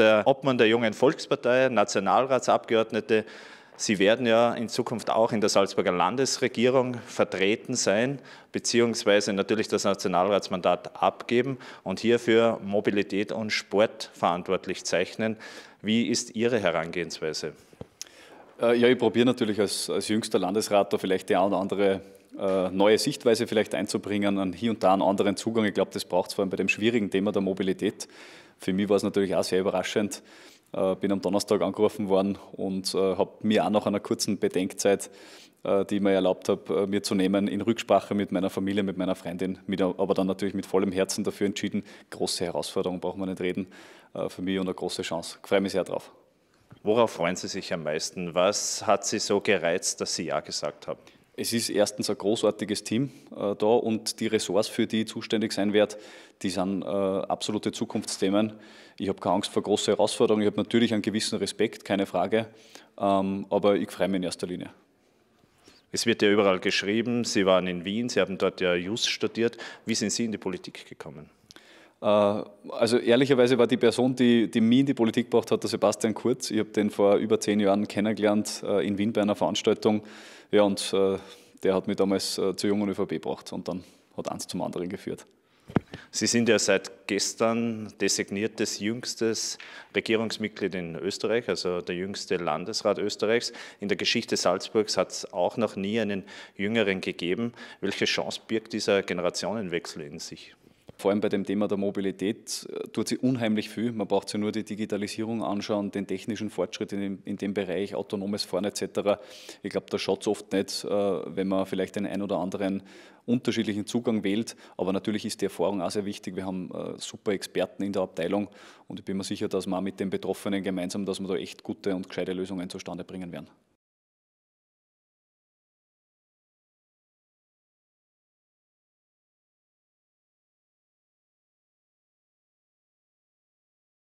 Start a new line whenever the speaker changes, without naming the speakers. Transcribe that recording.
der Obmann der Jungen Volkspartei, Nationalratsabgeordnete, Sie werden ja in Zukunft auch in der Salzburger Landesregierung vertreten sein, beziehungsweise natürlich das Nationalratsmandat abgeben und hierfür Mobilität und Sport verantwortlich zeichnen. Wie ist Ihre Herangehensweise? Äh, ja, ich probiere natürlich als,
als jüngster Landesrat da vielleicht die eine oder andere äh, neue Sichtweise vielleicht einzubringen, an hier und da einen anderen Zugang. Ich glaube, das braucht es vor allem bei dem schwierigen Thema der Mobilität. Für mich war es natürlich auch sehr überraschend. Äh, bin am Donnerstag angerufen worden und äh, habe mir auch nach einer kurzen Bedenkzeit, die ich mir erlaubt habe, mir zu nehmen, in Rücksprache mit meiner Familie, mit meiner Freundin, aber dann natürlich mit vollem Herzen dafür entschieden. Große Herausforderung, braucht man nicht reden, für mich und eine große Chance. Ich freue mich sehr drauf.
Worauf freuen Sie sich am meisten? Was hat Sie so gereizt,
dass Sie Ja gesagt haben? es ist erstens ein großartiges Team äh, da und die Ressorts, für die ich zuständig sein werde, die sind äh, absolute Zukunftsthemen. Ich habe keine Angst vor große Herausforderungen, ich habe natürlich einen gewissen Respekt, keine Frage, ähm, aber ich freue mich in erster Linie.
Es wird ja überall geschrieben, Sie waren in Wien, Sie haben dort ja Jus studiert. Wie sind Sie in die Politik gekommen? Äh, also ehrlicherweise war die Person, die, die mich
in die Politik gebracht hat, der Sebastian Kurz. Ich habe den vor über zehn Jahren kennengelernt äh, in Wien bei einer Veranstaltung. Ja, und äh, der hat mich damals zur jungen ÖVP gebracht und dann hat eins zum anderen
geführt. Sie sind ja seit gestern designiertes jüngstes Regierungsmitglied in Österreich, also der jüngste Landesrat Österreichs. In der Geschichte Salzburgs hat es auch noch nie einen jüngeren gegeben. Welche Chance birgt dieser Generationenwechsel in sich? Vor allem bei dem Thema der Mobilität äh, tut sie unheimlich viel. Man braucht sich nur die
Digitalisierung anschauen, den technischen Fortschritt in dem, in dem Bereich, autonomes Fahren etc. Ich glaube, da schaut es oft nicht, äh, wenn man vielleicht den einen oder anderen unterschiedlichen Zugang wählt. Aber natürlich ist die Erfahrung auch sehr wichtig. Wir haben äh, super Experten in der Abteilung und ich bin mir sicher, dass wir auch mit den Betroffenen gemeinsam, dass wir da echt gute und gescheite Lösungen zustande bringen werden.